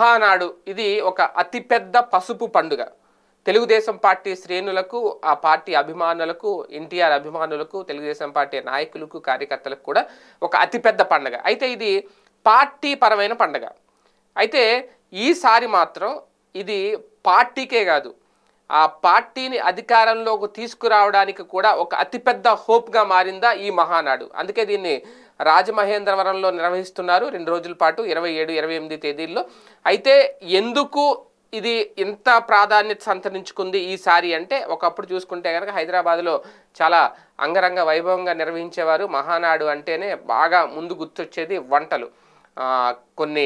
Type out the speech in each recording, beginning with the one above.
మహానాడు ఇది ఒక అతిపెద్ద పసుపు పండుగ తెలుగుదేశం పార్టీ శ్రేణులకు ఆ పార్టీ అభిమానులకు ఎన్టీఆర్ అభిమానులకు తెలుగుదేశం పార్టీ నాయకులకు కార్యకర్తలకు కూడా ఒక అతిపెద్ద పండుగ అయితే ఇది పార్టీ పరమైన పండుగ అయితే ఈసారి మాత్రం ఇది పార్టీకే కాదు ఆ పార్టీని అధికారంలోకి తీసుకురావడానికి కూడా ఒక అతిపెద్ద హోప్గా మారిందా ఈ మహానాడు అందుకే దీన్ని రాజమహేంద్రవరంలో నిర్వహిస్తున్నారు రెండు రోజుల పాటు ఇరవై ఏడు ఇరవై ఎనిమిది తేదీల్లో అయితే ఎందుకు ఇది ఎంత ప్రాధాన్యత సంతరించుకుంది ఈసారి అంటే ఒకప్పుడు చూసుకుంటే కనుక హైదరాబాద్లో చాలా అంగరంగ వైభవంగా నిర్వహించేవారు మహానాడు అంటేనే బాగా ముందు గుర్తొచ్చేది వంటలు కొన్ని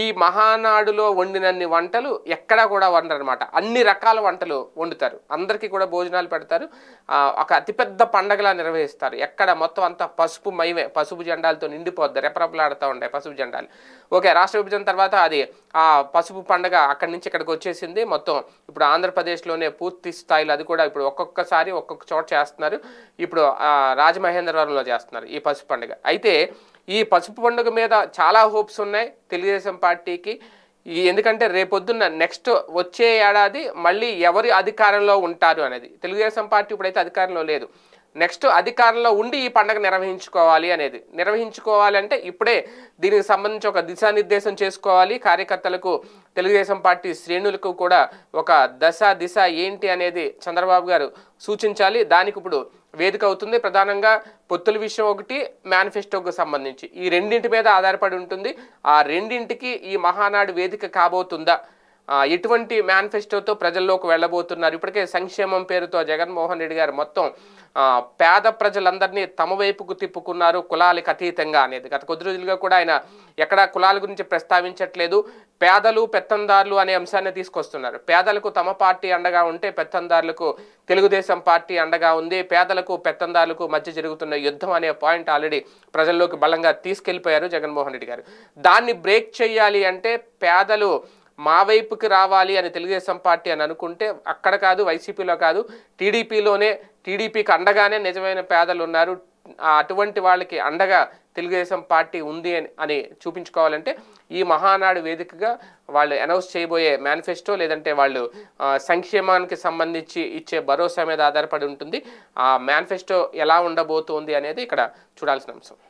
ఈ మహానాడులో వండినన్ని వంటలు ఎక్కడా కూడా వండరనమాట అన్ని రకాల వంటలు వండుతారు అందరికీ కూడా భోజనాలు పెడతారు ఒక అతిపెద్ద పండగలా నిర్వహిస్తారు ఎక్కడ మొత్తం అంతా పసుపు మైమే పసుపు జెండాలతో నిండిపోద్ది రెపరెపలాడుతూ ఉంటాయి పసుపు జెండాలు ఓకే రాష్ట్ర విభజన తర్వాత అది ఆ పసుపు పండగ అక్కడి నుంచి ఇక్కడికి వచ్చేసింది మొత్తం ఇప్పుడు ఆంధ్రప్రదేశ్లోనే పూర్తి స్థాయిలో అది కూడా ఇప్పుడు ఒక్కొక్కసారి ఒక్కొక్క చోట చేస్తున్నారు ఇప్పుడు రాజమహేంద్రవరంలో చేస్తున్నారు ఈ పసుపు పండుగ అయితే ఈ పసుపు పండుగ మీద చాలా హోప్స్ ఉన్నాయి తెలుగుదేశం పార్టీకి ఎందుకంటే రేపొద్దున్న నెక్స్ట్ వచ్చే ఏడాది మళ్ళీ ఎవరి అధికారంలో ఉంటారు అనేది తెలుగుదేశం పార్టీ ఇప్పుడైతే అధికారంలో లేదు నెక్స్ట్ అధికారంలో ఉండి ఈ పండుగ నిర్వహించుకోవాలి అనేది నిర్వహించుకోవాలి అంటే ఇప్పుడే దీనికి సంబంధించి ఒక దిశానిర్దేశం చేసుకోవాలి కార్యకర్తలకు తెలుగుదేశం పార్టీ శ్రేణులకు కూడా ఒక దశ దిశ ఏంటి అనేది చంద్రబాబు గారు సూచించాలి దానికి ఇప్పుడు వేదిక అవుతుంది ప్రధానంగా పొత్తుల విషయం ఒకటి మేనిఫెస్టోకి సంబంధించి ఈ రెండింటి మీద ఆధారపడి ఉంటుంది ఆ రెండింటికి ఈ మహానాడు వేదిక కాబోతుందా ఎటువంటి మేనిఫెస్టోతో ప్రజల్లోకి వెళ్ళబోతున్నారు ఇప్పటికే సంక్షేమం పేరుతో జగన్మోహన్ రెడ్డి గారు మొత్తం పేద ప్రజలందరినీ తమ వైపుకు తిప్పుకున్నారు కులాలకు అతీతంగా అనేది గత కొద్ది రోజులుగా కూడా ఆయన ఎక్కడా కులాల గురించి ప్రస్తావించట్లేదు పేదలు పెత్తందారులు అనే అంశాన్ని తీసుకొస్తున్నారు పేదలకు తమ పార్టీ అండగా ఉంటే పెత్తందారులకు తెలుగుదేశం పార్టీ అండగా ఉంది పేదలకు పెత్తందారులకు మధ్య జరుగుతున్న యుద్ధం అనే పాయింట్ ఆల్రెడీ ప్రజల్లోకి బలంగా తీసుకెళ్లిపోయారు జగన్మోహన్ రెడ్డి గారు దాన్ని బ్రేక్ చేయాలి అంటే పేదలు మా వైపుకి రావాలి అని తెలుగుదేశం పార్టీ అని అనుకుంటే అక్కడ కాదు వైసీపీలో కాదు టీడీపీలోనే టీడీపీకి అండగానే నిజమైన పేదలు ఉన్నారు అటువంటి వాళ్ళకి అండగా తెలుగుదేశం పార్టీ ఉంది అని అని చూపించుకోవాలంటే ఈ మహానాడు వేదికగా వాళ్ళు అనౌన్స్ చేయబోయే మేనిఫెస్టో లేదంటే వాళ్ళు సంక్షేమానికి సంబంధించి ఇచ్చే భరోసా మీద ఆధారపడి ఉంటుంది ఆ మేనిఫెస్టో ఎలా ఉండబోతోంది అనేది ఇక్కడ చూడాల్సిన అంశం